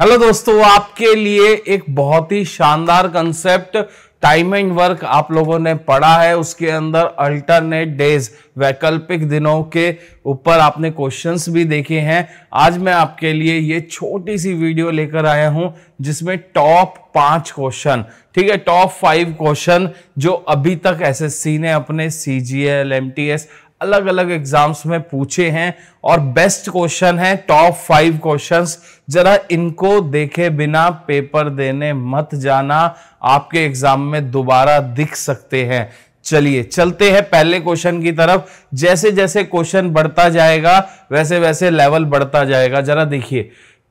hello दोस्तों आपके लिए एक बहुत ही शानदार कंसेप्ट टाइम एंड वर्क आप लोगों ने पढ़ा है उसके अंदर अल्टरनेट डेज वैकल्पिक दिनों के ऊपर आपने क्वेश्चंस भी देखे हैं आज मैं आपके लिए ये छोटी सी वीडियो लेकर आया हूं जिसमें टॉप पांच क्वेश्चन ठीक है टॉप फाइव क्वेश्चन जो अभी तक एसएससी ने अपने C G L M T S अलग अलग एग्जाम्स में पूछे हैं और बेस्ट क्वेश्चन है टॉप फाइव क्वेश्चंस जरा इनको देखे बिना पेपर देने मत जाना आपके एग्जाम में दोबारा दिख सकते हैं चलिए चलते हैं पहले क्वेश्चन की तरफ जैसे जैसे क्वेश्चन बढ़ता जाएगा वैसे वैसे लेवल बढ़ता जाएगा जरा देखिए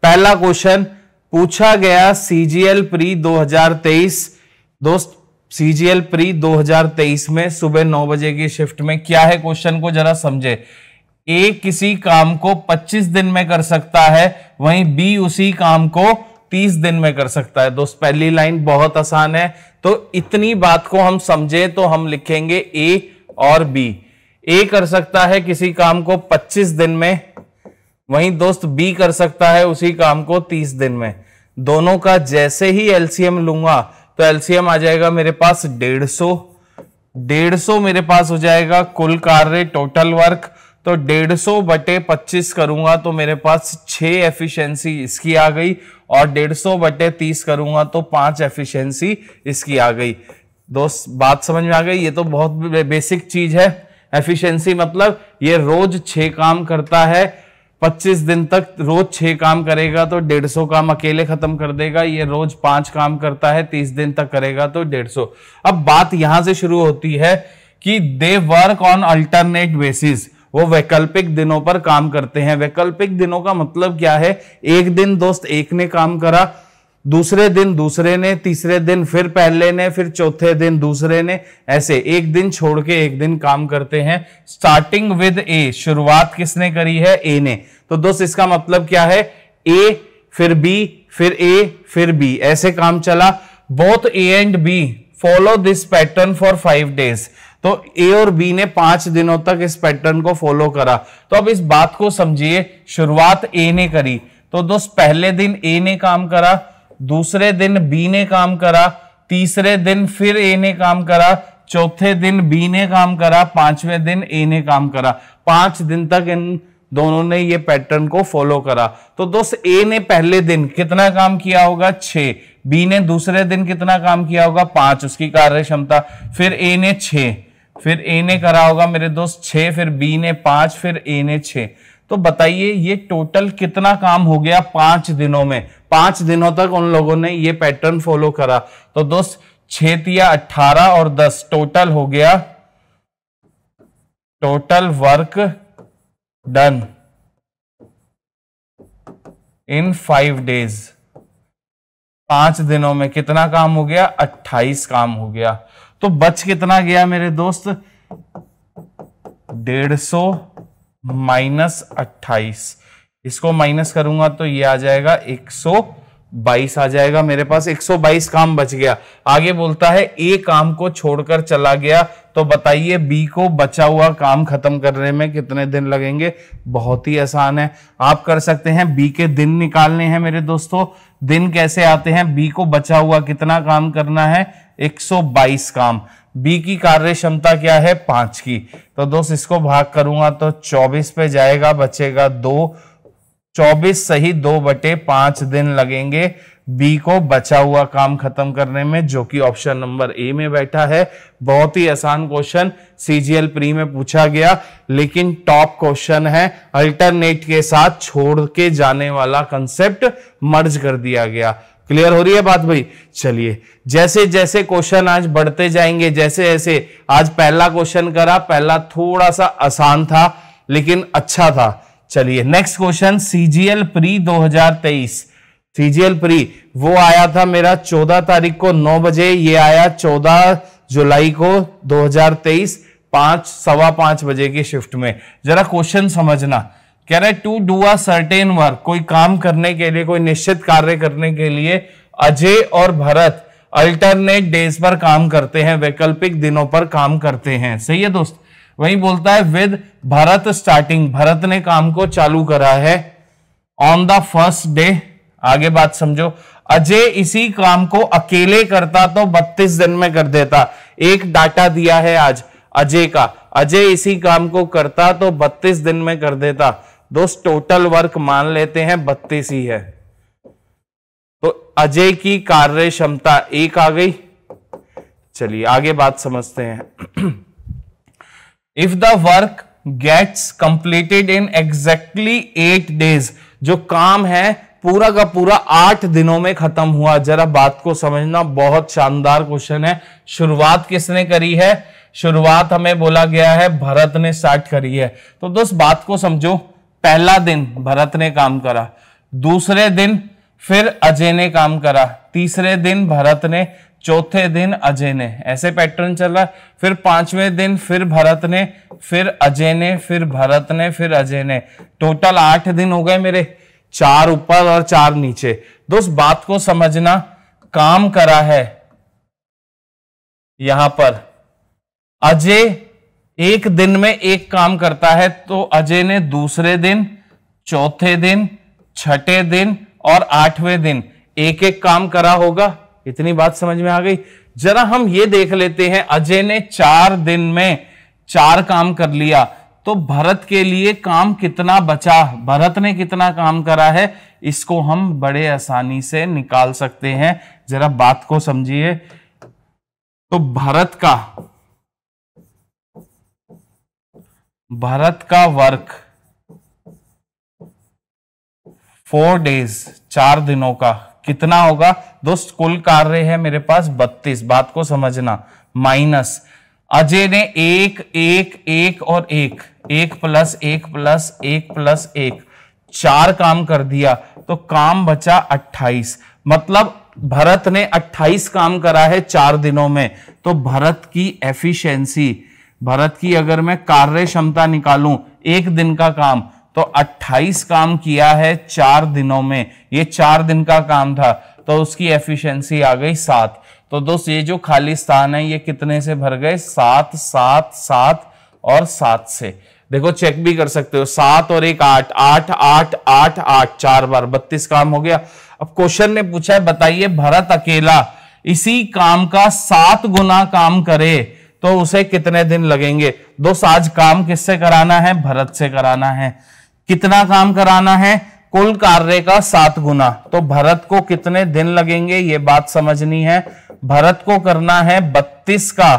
पहला क्वेश्चन पूछा गया सीजीएल प्री 2023 दोस्त सीजीएल प्री 2023 में सुबह नौ बजे की शिफ्ट में क्या है क्वेश्चन को जरा समझे ए किसी काम को 25 दिन में कर सकता है वहीं बी उसी काम को 30 दिन में कर सकता है दोस्त पहली लाइन बहुत आसान है तो इतनी बात को हम समझे तो हम लिखेंगे ए और बी ए कर सकता है किसी काम को 25 दिन में वहीं दोस्त बी कर सकता है उसी काम को 30 दिन में दोनों का जैसे ही एलसीएम लूंगा तो एलसीएम आ जाएगा मेरे पास डेढ़ सौ डेढ़ सौ मेरे पास हो जाएगा कुल कार्य टोटल वर्क तो डेढ़ सौ बटे पच्चीस करूंगा तो मेरे पास छह एफिशिएंसी इसकी आ गई और डेढ़ सौ बटे तीस करूंगा तो पांच एफिशिएंसी इसकी आ गई दोस्त बात समझ में आ गई ये तो बहुत बेसिक चीज है एफिशिएंसी मतलब ये रोज छह काम करता है पच्चीस दिन तक रोज छह काम करेगा तो डेढ़ सौ काम अकेले ख़त्म कर देगा ये रोज पांच काम करता है तीस दिन तक करेगा तो डेढ़ सौ अब बात यहां से शुरू होती है कि they work on alternate basis वो वैकल्पिक दिनों पर काम करते हैं वैकल्पिक दिनों का मतलब क्या है एक दिन दोस्त एक ने काम करा दूसरे दिन दूसरे ने तीसरे दिन फिर पहले ने फिर चौथे दिन दूसरे ने ऐसे एक दिन छोड़ के एक दिन काम करते हैं स्टार्टिंग विद ए शुरुआत किसने करी है ए ने तो दोस्त इसका मतलब क्या है ए फिर बी फिर ए फिर बी ऐसे काम चला both A and B follow this pattern for five days तो ए और बी ने पांच दिनों तक इस पैटर्न को फॉलो करा तो अब इस बात को समझिए शुरुआत ए ने करी तो दोस्त पहले दिन ए ने काम करा दूसरे दिन बी ने काम करा तीसरे दिन फिर ए ने काम करा चौथे दिन बी ने काम करा पांचवें दिन ए ने काम करा पांच दिन तक इन दोनों ने ये पैटर्न को फॉलो करा तो दोस्त ए ने पहले दिन कितना काम किया होगा छ बी ने दूसरे दिन कितना काम किया होगा पांच उसकी कार्य क्षमता फिर ए ने छ फिर ए ने करा होगा मेरे दोस्त छ फिर बी ने पांच फिर ए ने छे तो बताइए ये टोटल कितना काम हो गया पांच दिनों में पांच दिनों तक उन लोगों ने ये पैटर्न फॉलो करा तो दोस्त तिया अट्ठारह और दस टोटल हो गया total work done in five days पांच दिनों में कितना काम हो गया अट्ठाईस काम हो गया तो बच कितना गया मेरे दोस्त डेढ़ सौ माइनस अट्ठाईस इसको माइनस करूंगा तो ये आ जाएगा एक सौ बाईस आ जाएगा मेरे पास 122 काम बच गया आगे बोलता है ए काम को छोड़कर चला गया तो बताइए बी को बचा हुआ काम खत्म करने में कितने दिन लगेंगे बहुत ही आसान है आप कर सकते हैं बी के दिन निकालने हैं मेरे दोस्तों दिन कैसे आते हैं बी को बचा हुआ कितना काम करना है 122 काम बी की कार्य क्षमता क्या है पांच की तो दोस्त इसको भाग करूंगा तो चौबीस पे जाएगा बचेगा दो चौबीस सही दो बटे पांच दिन लगेंगे बी को बचा हुआ काम खत्म करने में जो कि ऑप्शन नंबर ए में बैठा है बहुत ही आसान क्वेश्चन सीजीएल प्री में पूछा गया लेकिन टॉप क्वेश्चन है अल्टरनेट के साथ छोड़ के जाने वाला कंसेप्ट मर्ज कर दिया गया क्लियर हो रही है बात भाई चलिए जैसे जैसे क्वेश्चन आज बढ़ते जाएंगे जैसे जैसे आज पहला क्वेश्चन करा पहला थोड़ा सा आसान था लेकिन अच्छा था चलिए next question CGL pre 2023 CGL pre वो आया था मेरा 14 तारीख को 9 बजे ये आया 14 जुलाई को 2023 पांच सवा पांच बजे के शिफ्ट में जरा क्वेश्चन समझना कह रहा है to do a certain work कोई काम करने के लिए कोई निश्चित कार्य करने के लिए अजय और भरत अल्टरनेट डेज पर काम करते हैं वैकल्पिक दिनों पर काम करते हैं सही है दोस्त वही बोलता है विद भरत स्टार्टिंग भरत ने काम को चालू करा है ऑन द फर्स्ट डे आगे बात समझो अजय इसी काम को अकेले करता तो 32 दिन में कर देता एक डाटा दिया है आज अजय का अजय इसी काम को करता तो 32 दिन में कर देता दोस्त टोटल वर्क मान लेते हैं बत्तीस ही है तो अजय की कार्य क्षमता एक आ गई चलिए आगे बात समझते हैं if the work gets completed in exactly eight days जो काम है पूरा का पूरा आठ दिनों में खत्म हुआ जरा बात को समझना बहुत शानदार क्वेश्चन है शुरुआत किसने करी है शुरुआत हमें बोला गया है भरत ने स्टार्ट करी है तो दोस्त बात को समझो पहला दिन भरत ने काम करा दूसरे दिन फिर अजय ने काम करा तीसरे दिन भरत ने चौथे दिन अजय ने ऐसे पैटर्न चल रहा फिर पांचवें दिन फिर भरत ने फिर अजय ने फिर भरत ने फिर अजय ने टोटल आठ दिन हो गए मेरे चार ऊपर और चार नीचे दोस्त बात को समझना काम करा है यहां पर अजय एक दिन में एक काम करता है तो अजय ने दूसरे दिन चौथे दिन छठे दिन और आठवें दिन एक एक काम करा होगा इतनी बात समझ में आ गई जरा हम ये देख लेते हैं अजय ने चार दिन में चार काम कर लिया तो भरत के लिए काम कितना बचा भरत ने कितना काम करा है इसको हम बड़े आसानी से निकाल सकते हैं जरा बात को समझिए तो भरत का भरत का वर्क फोर डेज चार दिनों का कितना होगा दोस्त कुल कार्य है मेरे पास बत्तीस बात को समझना माइनस अजय ने एक एक एक और एक एक प्लस एक प्लस एक प्लस एक चार काम कर दिया तो काम बचा अट्ठाईस मतलब भरत ने अट्ठाईस काम करा है चार दिनों में तो भरत की एफिशिएंसी भारत की अगर मैं कार्य क्षमता निकालूं एक दिन का काम तो 28 काम किया है चार दिनों में ये चार दिन का काम था तो उसकी एफिशिएंसी आ गई सात तो दोस्त ये जो खाली स्थान है ये कितने से भर गए सात सात सात और सात से देखो चेक भी कर सकते हो सात और एक आठ आठ आठ आठ आठ चार बार बत्तीस काम हो गया अब क्वेश्चन ने पूछा है बताइए भरत अकेला इसी काम का सात गुना काम करे तो उसे कितने दिन लगेंगे दोस्त आज काम किससे कराना है भरत से कराना है कितना काम कराना है कुल कार्य का सात गुना तो भरत को कितने दिन लगेंगे ये बात समझनी है भरत को करना है बत्तीस का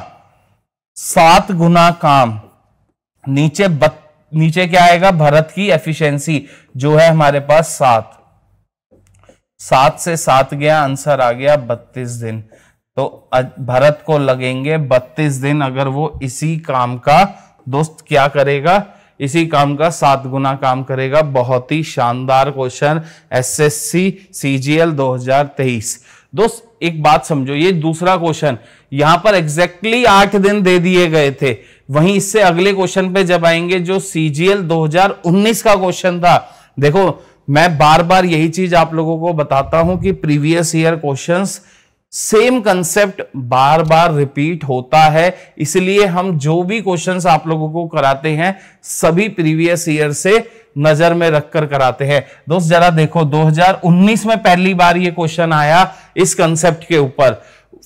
सात गुना काम नीचे बत, नीचे क्या आएगा भरत की एफिशिएंसी जो है हमारे पास सात सात से सात गया आंसर आ गया बत्तीस दिन तो भरत को लगेंगे 32 दिन अगर वो इसी काम का दोस्त क्या करेगा इसी काम का सात गुना काम करेगा बहुत ही शानदार क्वेश्चन एसएससी सीजीएल 2023 दोस्त एक बात समझो ये दूसरा क्वेश्चन यहां पर एग्जैक्टली आठ दिन दे दिए गए थे वहीं इससे अगले क्वेश्चन पे जब आएंगे जो सीजीएल 2019 का क्वेश्चन था देखो मैं बार बार यही चीज आप लोगों को बताता हूं कि previous year questions same concept बार बार रिपीट होता है इसलिए हम जो भी क्वेश्चंस आप लोगों को कराते हैं सभी प्रीवियस ईयर से नजर में रखकर कराते हैं दोस्त जरा देखो 2019 में पहली बार ये क्वेश्चन आया इस कंसेप्ट के ऊपर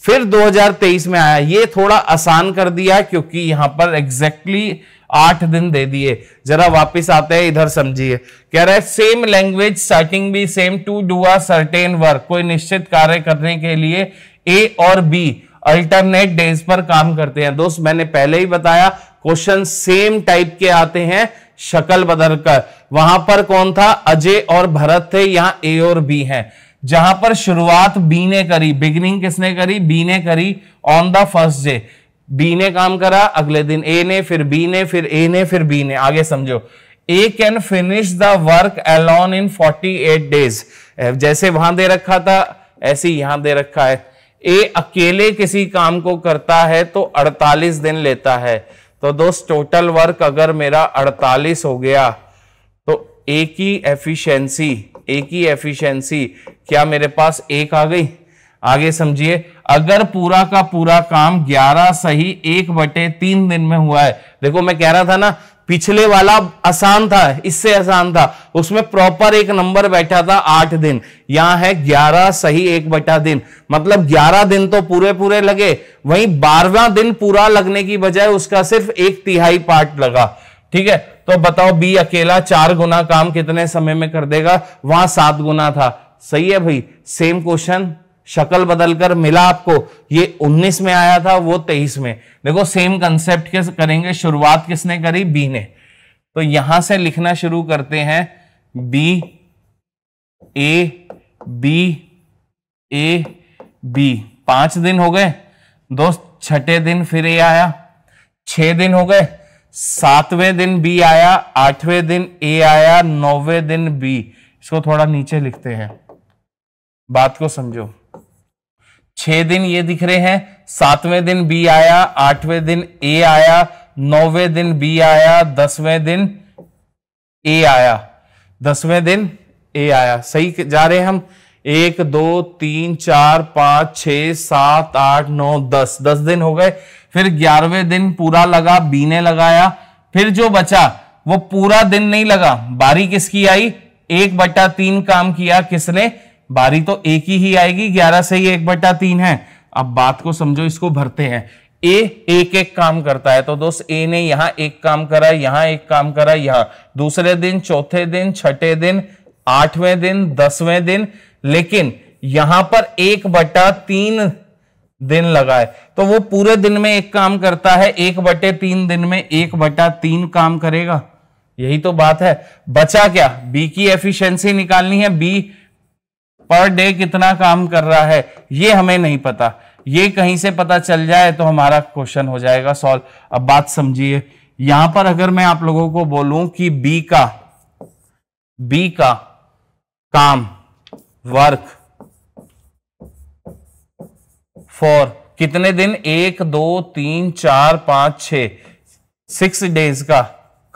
फिर 2023 में आया ये थोड़ा आसान कर दिया क्योंकि यहां पर एग्जैक्टली exactly आठ दिन दे दिए जरा वापस आते हैं इधर समझिए कह रहा है सेम लैंग्वेज सेटिंग भी same to do a certain work कोई निश्चित कार्य करने के लिए ए और बी अल्टरनेट डेज पर काम करते हैं दोस्त मैंने पहले ही बताया क्वेश्चन सेम टाइप के आते हैं शकल बदलकर वहां पर कौन था अजय और भरत थे यहां ए और बी हैं जहां पर शुरुआत बी ने करी बिगिनिंग किसने करी बी ने करी on the first day B ने काम करा अगले दिन ए ने फिर बी ने फिर ए ने फिर बी ने आगे समझो A can finish the work alone in 48 days जैसे वहां दे रखा था ऐसे यहां दे रखा है ए अकेले किसी काम को करता है तो 48 दिन लेता है तो दोस्त टोटल वर्क अगर मेरा 48 हो गया तो ए की एफिशिएंसी ए की एफिशिएंसी क्या मेरे पास एक आ गई आगे समझिए अगर पूरा का पूरा काम 11 सही एक बटे तीन दिन में हुआ है देखो मैं कह रहा था ना पिछले वाला आसान था इससे आसान था उसमें प्रॉपर एक नंबर बैठा था आठ दिन यहां है ग्यारह सही एक बटा दिन मतलब ग्यारह दिन तो पूरे पूरे लगे वहीं बारहवा दिन पूरा लगने की बजाय उसका सिर्फ एक तिहाई पार्ट लगा ठीक है तो बताओ बी अकेला चार गुना काम कितने समय में कर देगा वहां सात गुना था सही है भाई सेम क्वेश्चन शक्ल बदलकर मिला आपको ये 19 में आया था वो 23 में देखो सेम कंसेप्ट के करेंगे शुरुआत किसने करी बी ने तो यहां से लिखना शुरू करते हैं B A B A B पांच दिन हो गए दोस्त छठे दिन फिर ए आया छह दिन हो गए सातवें दिन बी आया आठवें दिन ए आया नौवे दिन बी इसको थोड़ा नीचे लिखते हैं बात को समझो छह दिन ये दिख रहे हैं सातवें दिन बी आया आठवें दिन ए आया नौवें दिन बी आया दसवें दिन ए आया दसवें दिन ए आया सही जा रहे हैं हम एक दो तीन चार पांच छ सात आठ नौ दस दस दिन हो गए फिर ग्यारहवें दिन पूरा लगा बी ने लगाया फिर जो बचा वो पूरा दिन नहीं लगा बारी किसकी आई एक बट्टा तीन काम किया किसने बारी तो एक ही ही आएगी ग्यारह से ही एक बटा तीन है अब बात को समझो इसको भरते हैं ए एक एक काम करता है तो दोस्त ए ने यहां एक काम करा यहां एक काम करा यहां दूसरे दिन चौथे दिन छठे दिन आठवें दिन दसवें दिन लेकिन यहां पर एक बटा तीन दिन लगाए तो वो पूरे दिन में एक काम करता है एक बटे तीन दिन में एक बटा तीन काम करेगा यही तो बात है बचा क्या बी की एफिशिएंसी निकालनी है बी पर डे कितना काम कर रहा है ये हमें नहीं पता ये कहीं से पता चल जाए तो हमारा क्वेश्चन हो जाएगा सॉल्व अब बात समझिए यहां पर अगर मैं आप लोगों को बोलूं कि बी का बी का काम वर्क फॉर कितने दिन एक दो तीन चार पांच छ सिक्स डेज का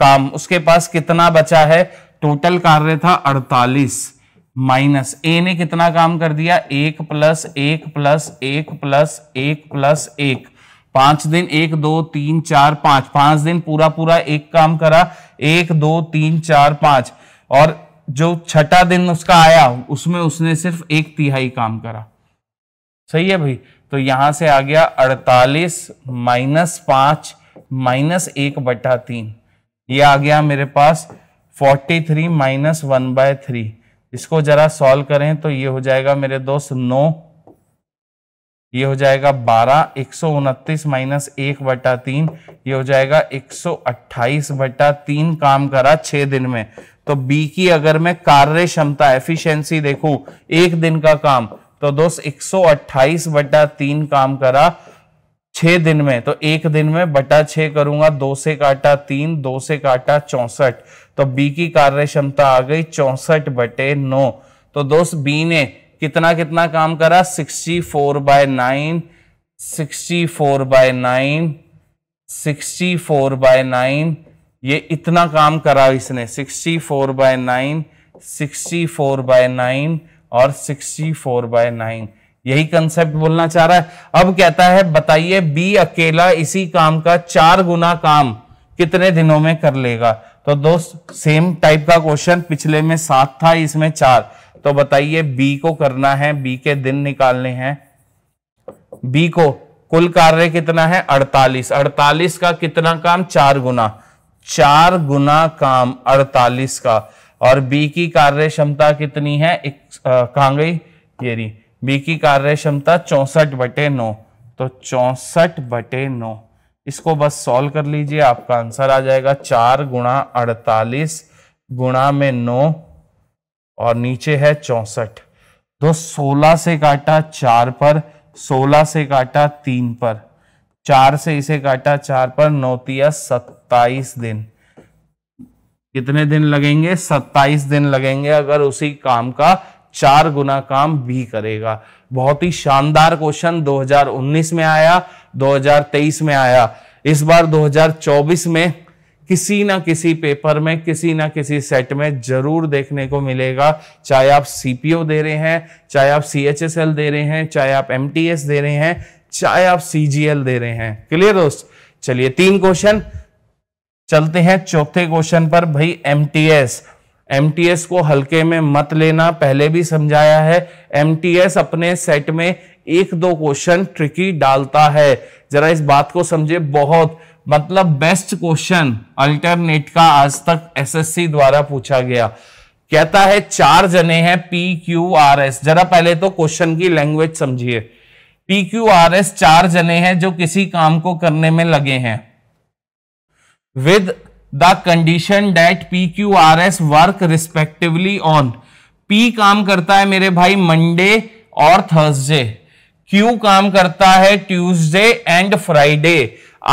काम उसके पास कितना बचा है टोटल कार्य था अड़तालीस माइनस ए ने कितना काम कर दिया एक प्लस एक प्लस एक प्लस एक प्लस एक पांच दिन एक दो तीन चार पांच पांच दिन पूरा पूरा एक काम करा एक दो तीन चार पांच और जो छठा दिन उसका आया उसमें उसने सिर्फ एक तिहाई काम करा सही है भाई तो यहां से आ गया अड़तालीस माइनस पांच माइनस एक बटा तीन ये आ गया मेरे पास forty three minus one by three इसको जरा सॉल्व करें तो ये हो जाएगा मेरे दोस्त नौ ये हो जाएगा बारह एक सौ उनतीस माइनस एक बटा तीन ये हो जाएगा एक सौ अट्ठाईस बटा तीन काम करा छह दिन में तो बी की अगर मैं कार्य क्षमता एफिशिएंसी देखूं एक दिन का काम तो दोस्त एक सौ अट्ठाईस बटा तीन काम करा छह दिन में तो एक दिन में बटा छह करूंगा दो से काटा तीन दो से काटा चौसठ तो बी की कार्य क्षमता आ गई चौसठ बटे नौ तो दोस्त बी ने कितना कितना काम करा sixty four by nine sixty four by nine sixty four by nine ये इतना काम करा इसने sixty four by nine sixty four by nine और सिक्सटी फोर बाय नाइन यही कंसेप्ट बोलना चाह रहा है अब कहता है बताइए बी अकेला इसी काम का चार गुना काम कितने दिनों में कर लेगा तो दोस्त सेम टाइप का क्वेश्चन पिछले में सात था इसमें चार तो बताइए बी को करना है बी के दिन निकालने हैं बी को कुल कार्य कितना है 48 48 का कितना काम चार गुना चार गुना काम 48 का और बी की कार्य क्षमता कितनी है एक कहा गई ये बी की कार्य क्षमता चौसठ बटे नौ तो चौसठ बटे नौ इसको बस सॉल्व कर लीजिए आपका आंसर आ जाएगा चार गुणा अड़तालीस गुणा में नौ और नीचे है चौसठ तो सोलह से काटा चार पर सोलह से काटा तीन पर चार से इसे काटा चार पर नौतिया सत्ताईस दिन कितने दिन लगेंगे सत्ताईस दिन लगेंगे अगर उसी काम का चार गुना काम भी करेगा बहुत ही शानदार क्वेश्चन 2019 में आया 2023 में आया इस बार 2024 में किसी ना किसी पेपर में किसी ना किसी सेट में जरूर देखने को मिलेगा चाहे आप सीपीओ दे रहे हैं चाहे आप सी दे रहे हैं चाहे आप एम दे रहे हैं चाहे आप सीजीएल दे रहे हैं क्लियर दोस्त चलिए तीन क्वेश्चन चलते हैं चौथे क्वेश्चन पर भाई एम एम को हल्के में मत लेना पहले भी समझाया है एम अपने सेट में एक दो क्वेश्चन ट्रिकी डालता है जरा इस बात को समझे बहुत मतलब बेस्ट क्वेश्चन अल्टरनेट का आज तक एसएससी द्वारा पूछा गया कहता है चार जने हैं पी क्यू आर एस जरा पहले तो क्वेश्चन की लैंग्वेज समझिए पी क्यू आर एस चार जने हैं जो किसी काम को करने में लगे हैं with the condition that P Q R S work respectively on P काम करता है मेरे भाई मंडे और थर्सडे क्यू काम करता है ट्यूसडे एंड फ्राइडे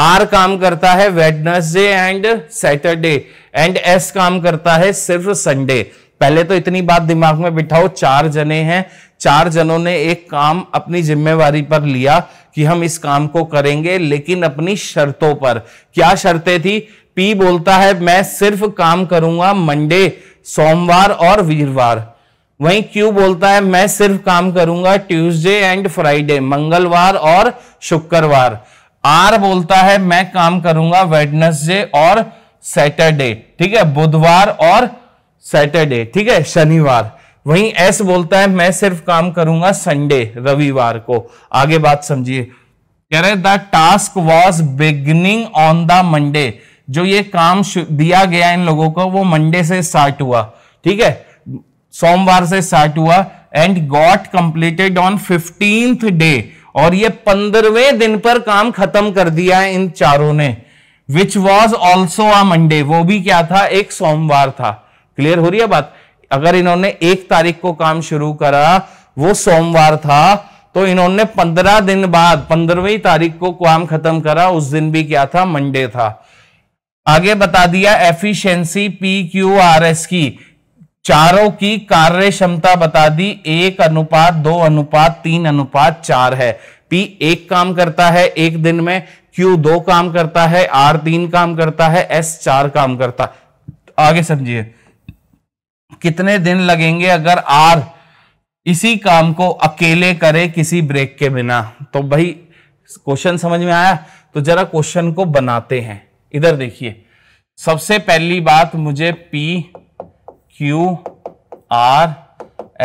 आर काम करता है Wednesday and Saturday and S काम करता है सिर्फ संडे पहले तो इतनी बात दिमाग में बिठाओ चार जने हैं चार जनों ने एक काम अपनी जिम्मेवारी पर लिया कि हम इस काम को करेंगे लेकिन अपनी शर्तों पर क्या शर्तें थी पी बोलता है मैं सिर्फ काम करूंगा मंडे सोमवार और वीरवार वहीं क्यू बोलता है मैं सिर्फ काम करूंगा ट्यूसडे एंड फ्राइडे मंगलवार और शुक्रवार आर बोलता है मैं काम करूंगा वेडनेसडे और सैटरडे ठीक है बुधवार और सैटरडे ठीक है शनिवार वहीं एस बोलता है मैं सिर्फ काम करूंगा संडे रविवार को आगे बात समझिए कह रहे the task was beginning on the Monday जो ये काम दिया गया इन लोगों को वो मंडे से स्टार्ट हुआ ठीक है सोमवार से स्टार्ट हुआ and got completed on fifteenth day और ये पंद्रहवें दिन पर काम खत्म कर दिया है इन चारों ने which was also a Monday वो भी क्या था एक सोमवार था क्लियर हो रही है बात अगर इन्होंने एक तारीख को काम शुरू करा वो सोमवार था तो इन्होंने पंद्रह दिन बाद पंद्रहवीं तारीख को काम खत्म करा उस दिन भी क्या था मंडे था आगे बता दिया efficiency P Q R S की चारों की कार्य क्षमता बता दी एक अनुपात दो अनुपात तीन अनुपात चार है पी एक काम करता है एक दिन में क्यू दो काम करता है आर तीन काम करता है एस चार काम करता आगे समझिए कितने दिन लगेंगे अगर आर इसी काम को अकेले करे किसी ब्रेक के बिना तो भाई क्वेश्चन समझ में आया तो जरा क्वेश्चन को बनाते हैं इधर देखिए सबसे पहली बात मुझे पी क्यू आर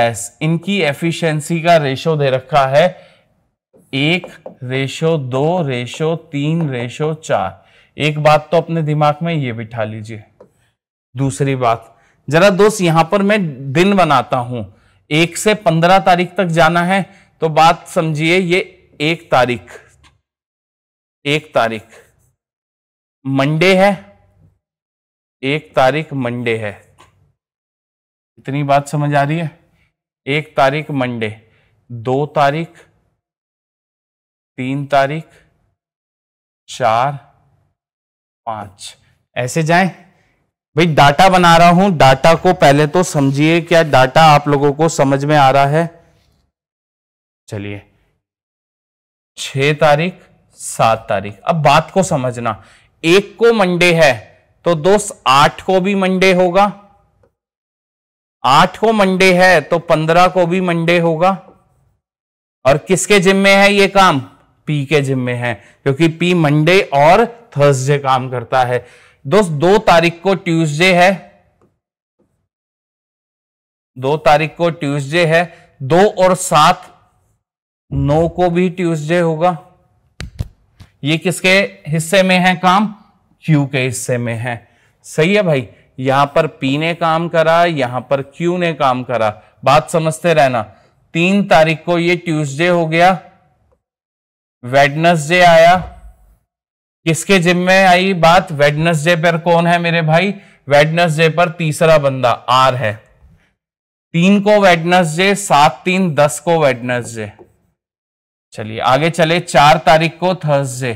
एस इनकी एफिशिएंसी का रेशो दे रखा है एक रेशो दो रेशो तीन रेशो चार एक बात तो अपने दिमाग में ये बिठा लीजिए दूसरी बात जरा दोस्त यहां पर मैं दिन बनाता हूं एक से पंद्रह तारीख तक जाना है तो बात समझिए ये एक तारीख एक तारीख मंडे है एक तारीख मंडे है इतनी बात समझ आ रही है एक तारीख मंडे दो तारीख तीन तारीख चार पांच ऐसे जाएं भाई डाटा बना रहा हूं डाटा को पहले तो समझिए क्या डाटा आप लोगों को समझ में आ रहा है चलिए छह तारीख सात तारीख अब बात को समझना एक को मंडे है तो दोस्त आठ को भी मंडे होगा आठ को मंडे है तो पंद्रह को भी मंडे होगा और किसके जिम्मे है ये काम पी के जिम्मे है क्योंकि पी मंडे और थर्सडे काम करता है दोस्त दो तारीख को ट्यूसडे है दो तारीख को ट्यूसडे है दो और सात नौ को भी ट्यूसडे होगा ये किसके हिस्से में है काम क्यू के हिस्से में है सही है भाई यहां पर पी ने काम करा यहां पर क्यू ने काम करा बात समझते रहना तीन तारीख को ये ट्यूसडे हो गया वेडनसडे आया किसके जिम्मे आई बात वेडनसडे पर कौन है मेरे भाई वेडनसडे पर तीसरा बंदा आर है तीन को वेडनसडे सात तीन दस को वेडनसडे चलिए आगे चले चार तारीख को थर्सडे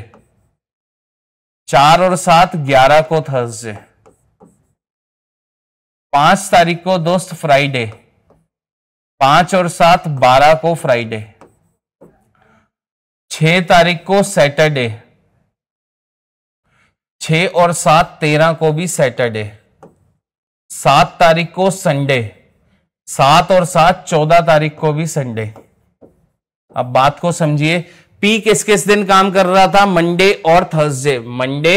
चार और सात ग्यारह को थर्सडे पांच तारीख को दोस्त फ्राइडे पांच और सात बारह को फ्राइडे छ तारीख को सैटरडे छ और सात तेरह को भी सैटरडे सात तारीख को संडे सात और सात चौदह तारीख को भी संडे अब बात को समझिए पी किस किस दिन काम कर रहा था मंडे और थर्सडे मंडे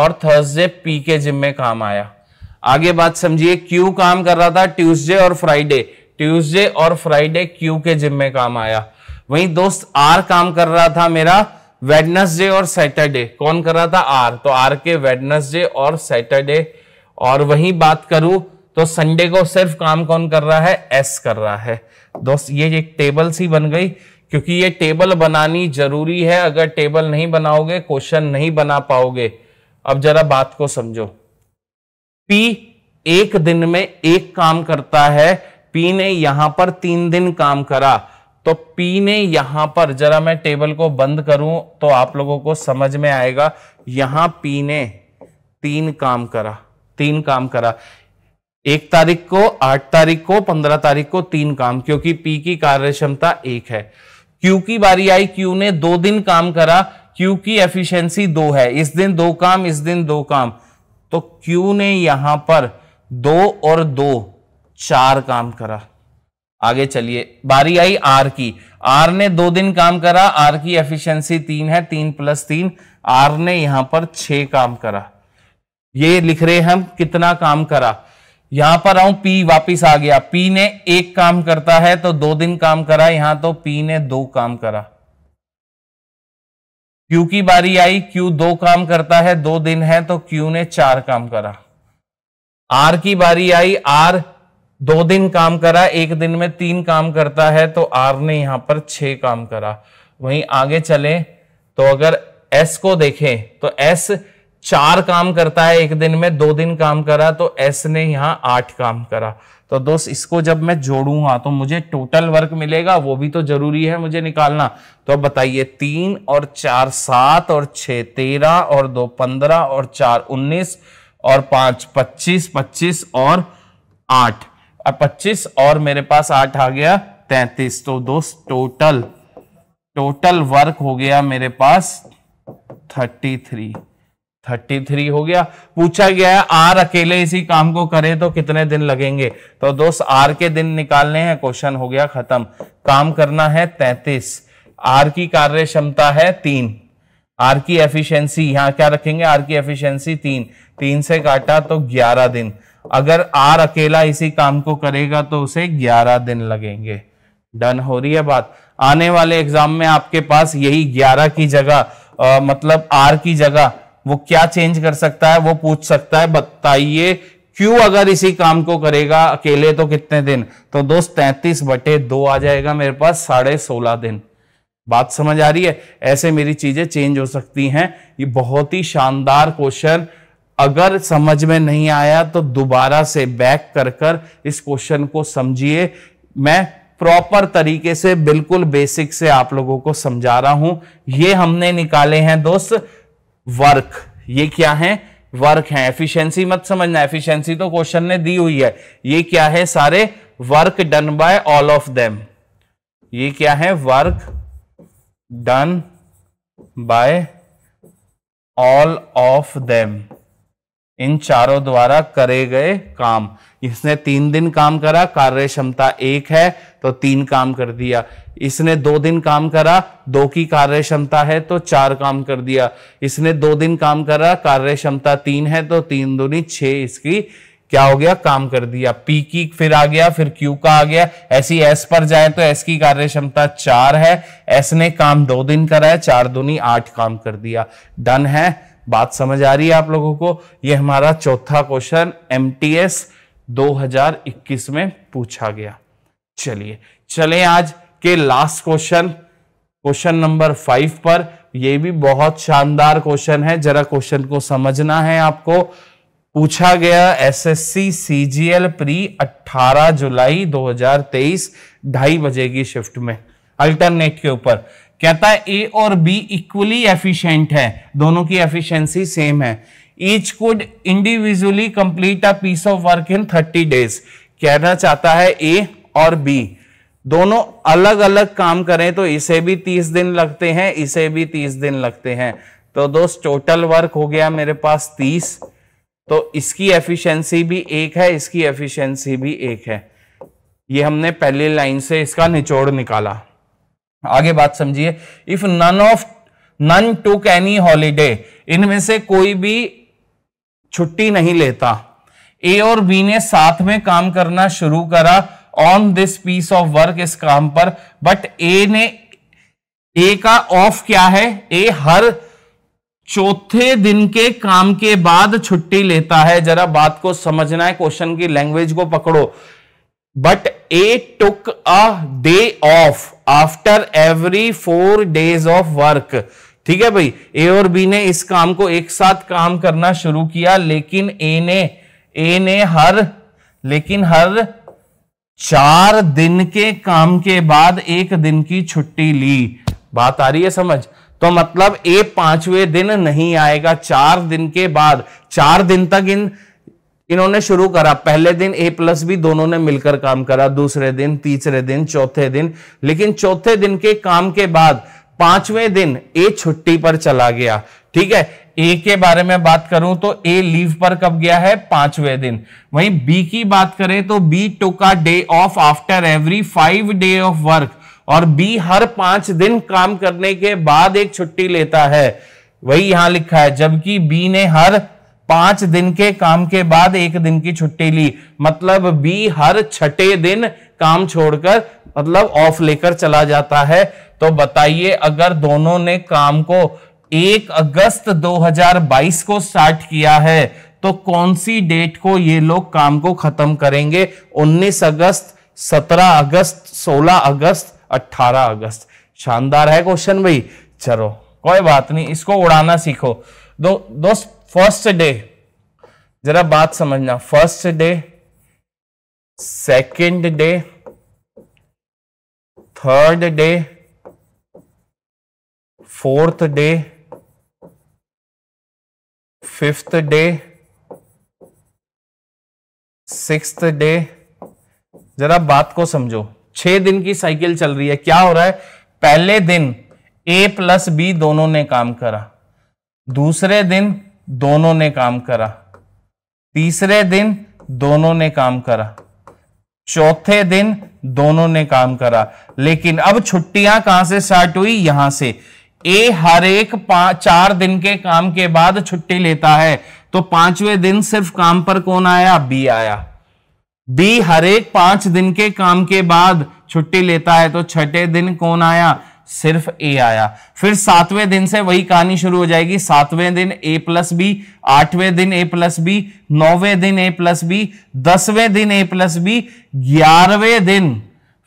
और थर्सडे पी के जिम में काम आया आगे बात समझिए क्यू काम कर रहा था ट्यूसडे और फ्राइडे ट्यूसडे और फ्राइडे क्यू के जिम में काम आया वहीं दोस्त आर काम कर रहा था मेरा वेडनसडे और सैटरडे कौन कर रहा था आर तो आर के वेडनसडे और सैटरडे और वहीं बात करूं तो संडे को सिर्फ काम कौन कर रहा है एस कर रहा है दोस्त ये एक टेबल सी बन गई क्योंकि ये टेबल बनानी जरूरी है अगर टेबल नहीं बनाओगे क्वेश्चन नहीं बना पाओगे अब जरा बात को समझो पी एक दिन में एक काम करता है पी ने यहां पर तीन दिन काम करा तो पी ने यहां पर जरा मैं टेबल को बंद करूं तो आप लोगों को समझ में आएगा यहां पी ने तीन काम करा तीन काम करा एक तारीख को आठ तारीख को पंद्रह तारीख को तीन काम क्योंकि पी की कार्य क्षमता एक है क्यू की बारी आई क्यू ने दो दिन काम करा क्यू की एफिशिएंसी दो है इस दिन दो काम इस दिन दो काम तो क्यू ने यहां पर दो और दो चार काम करा आगे चलिए बारी आई आर की आर ने दो दिन काम करा आर की एफिशिएंसी तीन है तीन प्लस तीन आर ने यहां पर छह काम करा ये लिख रहे हम कितना काम करा यहां पर आऊं पी वापिस आ गया पी ने एक काम करता है तो दो दिन काम करा यहां तो पी ने दो काम करा क्यू की बारी आई क्यू दो काम करता है दो दिन है तो क्यू ने चार काम करा आर की बारी आई आर दो दिन काम करा एक दिन में तीन काम करता है तो आर ने यहां पर छह काम करा वहीं आगे चले तो अगर एस को देखें तो S चार काम करता है एक दिन में दो दिन काम करा तो एस ने यहाँ आठ काम करा तो दोस्त इसको जब मैं जोड़ूंगा तो मुझे टोटल वर्क मिलेगा वो भी तो जरूरी है मुझे निकालना तो अब बताइए तीन और चार सात और छ तेरह और दो पंद्रह और चार उन्नीस और पांच पच्चीस पच्चीस और आठ अब पच्चीस और मेरे पास आठ आ गया तैतीस तो दोस्त टोटल टोटल वर्क हो गया मेरे पास थर्टी थ्री थर्टी थ्री हो गया पूछा गया है आर अकेले इसी काम को करे तो कितने दिन लगेंगे तो दोस्त आर के दिन निकालने हैं क्वेश्चन हो गया खत्म काम करना है तैतीस आर की कार्य क्षमता है तीन आर की एफिशिएंसी यहाँ क्या रखेंगे आर की एफिशिएंसी तीन तीन से काटा तो ग्यारह दिन अगर आर अकेला इसी काम को करेगा तो उसे ग्यारह दिन लगेंगे डन हो रही है बात आने वाले एग्जाम में आपके पास यही ग्यारह की जगह आ, मतलब आर की जगह वो क्या चेंज कर सकता है वो पूछ सकता है बताइए क्यों अगर इसी काम को करेगा अकेले तो कितने दिन तो दोस्त तैतीस बटे दो आ जाएगा मेरे पास साढ़े सोलह दिन बात समझ आ रही है ऐसे मेरी चीजें चेंज हो सकती हैं ये बहुत ही शानदार क्वेश्चन अगर समझ में नहीं आया तो दोबारा से बैक कर कर इस क्वेश्चन को समझिए मैं प्रॉपर तरीके से बिल्कुल बेसिक से आप लोगों को समझा रहा हूं ये हमने निकाले हैं दोस्त वर्क ये क्या है वर्क है एफिशिएंसी मत समझना एफिशिएंसी तो क्वेश्चन ने दी हुई है ये क्या है सारे work done by all of them ये क्या है work done by all of them इन चारों द्वारा करे गए काम इसने तीन दिन काम करा कार्य क्षमता एक है तो तीन काम कर दिया इसने दो दिन काम करा दो की कार्य क्षमता है तो चार काम कर दिया इसने दो दिन काम करा कार्य क्षमता तीन है तो तीन दूनी छ इसकी क्या हो गया काम कर दिया पी की फिर आ गया फिर क्यू का आ गया ऐसी एस पर जाए तो एस की कार्य क्षमता चार है एस ने काम दो दिन करा है चार दूनी आठ काम कर दिया डन है बात समझ आ रही है आप लोगों को ये हमारा चौथा क्वेश्चन एम 2021 में पूछा गया चलिए चले आज के last question question number five पर यह भी बहुत शानदार क्वेश्चन है जरा क्वेश्चन को समझना है आपको पूछा गया एसएससी सीजीएल प्री 18 जुलाई 2023 ढाई बजे की शिफ्ट में अल्टरनेट के ऊपर कहता है ए और बी इक्वली एफिशिएंट है दोनों की एफिशिएंसी सेम है each could individually complete a piece of work in thirty days कहना चाहता है ए और बी दोनों अलग अलग काम करें तो इसे भी तीस दिन लगते हैं इसे भी तीस दिन लगते हैं तो दोस्त टोटल वर्क हो गया मेरे पास तीस तो इसकी एफिशिएंसी भी एक है इसकी एफिशिएंसी भी एक है ये हमने पहली लाइन से इसका निचोड़ निकाला आगे बात समझिए if none of none took any holiday इनमें से कोई भी छुट्टी नहीं लेता ए और बी ने साथ में काम करना शुरू करा on this piece of work इस काम पर बट ए ने ए का ऑफ क्या है ए हर चौथे दिन के काम के बाद छुट्टी लेता है जरा बात को समझना है क्वेश्चन की लैंग्वेज को पकड़ो but A took a day off after every four days of work ठीक है भाई ए और बी ने इस काम को एक साथ काम करना शुरू किया लेकिन ए ने ए ने हर लेकिन हर चार दिन के काम के बाद एक दिन की छुट्टी ली बात आ रही है समझ तो मतलब ए पांचवें दिन नहीं आएगा चार दिन के बाद चार दिन तक इन इन्होंने शुरू करा पहले दिन ए प्लस बी दोनों ने मिलकर काम करा दूसरे दिन तीसरे दिन चौथे दिन लेकिन चौथे दिन के काम के बाद पांचवें दिन ए छुट्टी पर चला गया ठीक है ए के बारे में बात करूं तो ए लीव पर कब गया है पांचवें दिन वहीं बी की बात करें तो B took a day off after every five day of work और बी हर पांच दिन काम करने के बाद एक छुट्टी लेता है वही यहां लिखा है जबकि बी ने हर पांच दिन के काम के बाद एक दिन की छुट्टी ली मतलब बी हर छठे दिन काम छोड़कर मतलब ऑफ लेकर चला जाता है तो बताइए अगर दोनों ने काम को एक अगस्त 2022 को स्टार्ट किया है तो कौन सी डेट को ये लोग काम को खत्म करेंगे 19 अगस्त 17 अगस्त 16 अगस्त 18 अगस्त शानदार है क्वेश्चन भाई चलो कोई बात नहीं इसको उड़ाना सीखो दो दोस्त फर्स्ट डे जरा बात समझना first day second day third day fourth day fifth day six day जरा बात को समझो छह दिन की साइकिल चल रही है क्या हो रहा है पहले दिन ए प्लस बी दोनों ने काम करा दूसरे दिन दोनों ने काम करा तीसरे दिन दोनों ने काम करा चौथे दिन दोनों ने काम करा लेकिन अब छुट्टियां कहां से स्टार्ट हुई यहां से ए हर एक चार दिन के काम के बाद छुट्टी लेता है तो पांचवें दिन सिर्फ काम पर कौन आया बी आया बी हर एक पांच दिन के काम के बाद छुट्टी लेता है तो छठे दिन कौन आया सिर्फ ए आया फिर सातवें दिन से वही कहानी शुरू हो जाएगी सातवें दिन ए प्लस बी आठवें दिन ए प्लस बी नौवें दिन ए प्लस बी दसवें दिन ए प्लस बी ग्यारहवें दिन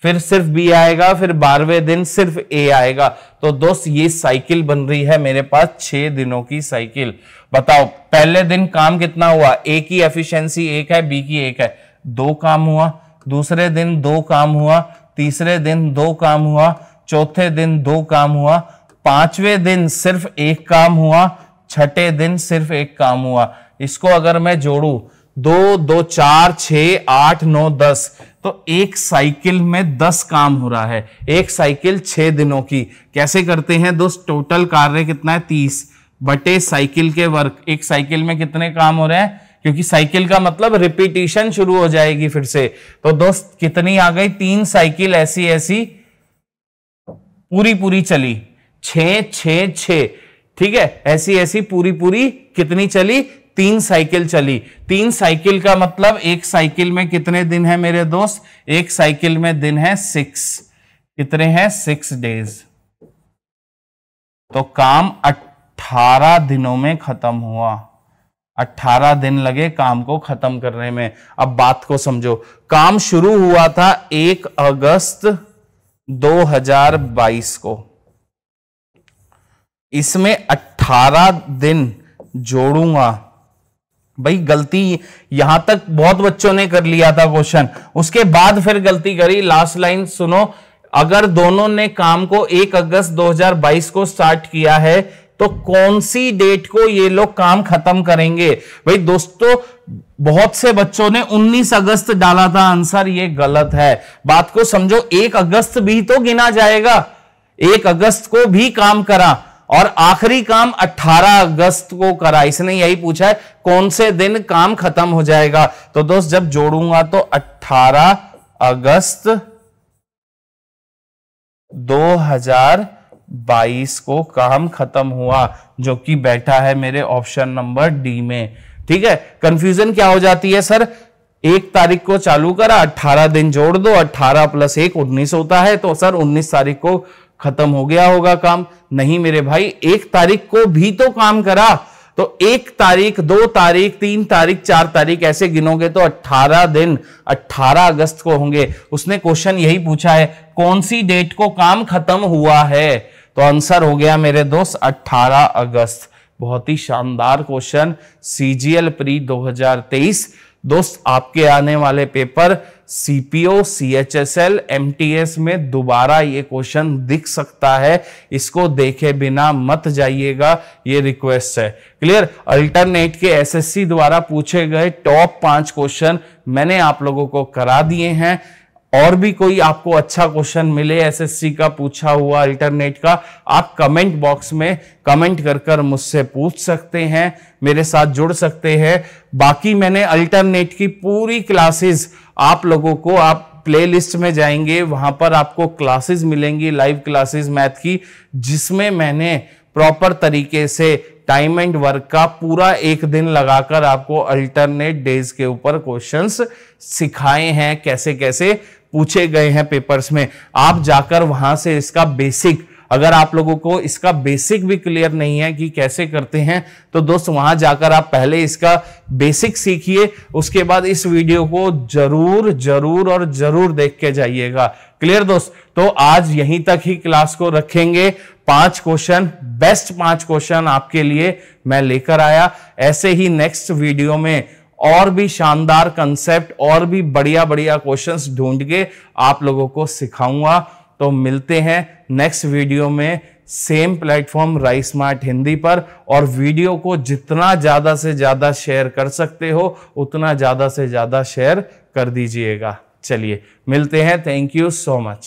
फिर सिर्फ बी आएगा फिर बारहवें दिन सिर्फ ए आएगा तो दोस्त ये साइकिल बन रही है मेरे पास छह दिनों की साइकिल बताओ पहले दिन काम कितना हुआ ए की एफिशिएंसी एक है बी की एक है दो काम हुआ दूसरे दिन दो काम हुआ तीसरे दिन दो काम हुआ चौथे दिन दो काम हुआ पांचवें दिन सिर्फ एक काम हुआ छठे दिन सिर्फ एक काम हुआ इसको अगर मैं जोड़ू दो दो चार छ आठ नौ दस तो एक साइकिल में दस काम हो रहा है एक साइकिल छह दिनों की कैसे करते हैं दोस्त टोटल कार्य कितना है तीस बटे साइकिल के वर्क एक साइकिल में कितने काम हो रहे हैं क्योंकि साइकिल का मतलब रिपीटिशन शुरू हो जाएगी फिर से तो दोस्त कितनी आ गई तीन साइकिल ऐसी ऐसी पूरी पूरी चली छ ठीक है ऐसी ऐसी पूरी पूरी कितनी चली तीन साइकिल चली तीन साइकिल का मतलब एक साइकिल में कितने दिन है मेरे दोस्त एक साइकिल में दिन है सिक्स कितने हैं सिक्स डेज तो काम अट्ठारह दिनों में खत्म हुआ अट्ठारह दिन लगे काम को खत्म करने में अब बात को समझो काम शुरू हुआ था एक अगस्त 2022 को इसमें 18 दिन जोड़ूंगा भाई गलती यहां तक बहुत बच्चों ने कर लिया था क्वेश्चन उसके बाद फिर गलती करी लास्ट लाइन सुनो अगर दोनों ने काम को 1 अगस्त 2022 को स्टार्ट किया है तो कौन सी डेट को ये लोग काम खत्म करेंगे भाई दोस्तों बहुत से बच्चों ने 19 अगस्त डाला था आंसर ये गलत है बात को समझो एक अगस्त भी तो गिना जाएगा एक अगस्त को भी काम करा और आखिरी काम 18 अगस्त को करा इसने यही पूछा है कौन से दिन काम खत्म हो जाएगा तो दोस्त जब जोड़ूंगा तो 18 अगस्त बाईस को काम खत्म हुआ जो कि बैठा है मेरे ऑप्शन नंबर डी में ठीक है कंफ्यूजन क्या हो जाती है सर एक तारीख को चालू करा अठारह दिन जोड़ दो अठारह प्लस एक उन्नीस होता है तो सर उन्नीस तारीख को खत्म हो गया होगा काम नहीं मेरे भाई एक तारीख को भी तो काम करा तो एक तारीख दो तारीख तीन तारीख चार तारीख ऐसे गिनोगे तो 18 दिन 18 अगस्त को होंगे उसने क्वेश्चन यही पूछा है कौन सी डेट को काम खत्म हुआ है तो आंसर हो गया मेरे दोस्त 18 अगस्त बहुत ही शानदार क्वेश्चन सीजीएल प्री 2023 दोस्त आपके आने वाले paper CPO C H S L M T S में दोबारा ये क्वेश्चन दिख सकता है इसको देखे बिना मत जाइएगा ये रिक्वेस्ट है क्लियर अल्टरनेट के एसएससी द्वारा पूछे गए टॉप पांच क्वेश्चन मैंने आप लोगों को करा दिए हैं और भी कोई आपको अच्छा क्वेश्चन मिले एसएससी का पूछा हुआ अल्टरनेट का आप कमेंट बॉक्स में कमेंट कर कर मुझसे पूछ सकते हैं मेरे साथ जुड़ सकते हैं बाकी मैंने अल्टरनेट की पूरी क्लासेस आप लोगों को आप प्लेलिस्ट में जाएंगे वहां पर आपको क्लासेस मिलेंगी लाइव क्लासेस मैथ की जिसमें मैंने प्रॉपर तरीके से टाइम एंड वर्क का पूरा एक दिन लगाकर आपको अल्टरनेट डेज के ऊपर क्वेश्चंस सिखाए हैं कैसे कैसे पूछे गए हैं पेपर्स में आप जाकर वहां से इसका बेसिक अगर आप लोगों को इसका बेसिक भी क्लियर नहीं है कि कैसे करते हैं तो दोस्त वहां जाकर आप पहले इसका बेसिक सीखिए उसके बाद इस वीडियो को जरूर जरूर और जरूर देख के जाइएगा क्लियर दोस्त तो आज यहीं तक ही क्लास को रखेंगे पांच क्वेश्चन बेस्ट पांच क्वेश्चन आपके लिए मैं लेकर आया ऐसे ही नेक्स्ट वीडियो में और भी शानदार कंसेप्ट और भी बढ़िया बढ़िया क्वेश्चंस ढूंढ के आप लोगों को सिखाऊंगा तो मिलते हैं नेक्स्ट वीडियो में सेम प्लेटफॉर्म राई स्मार्ट हिंदी पर और वीडियो को जितना ज़्यादा से ज़्यादा शेयर कर सकते हो उतना ज़्यादा से ज़्यादा शेयर कर दीजिएगा चलिए मिलते हैं थैंक यू सो मच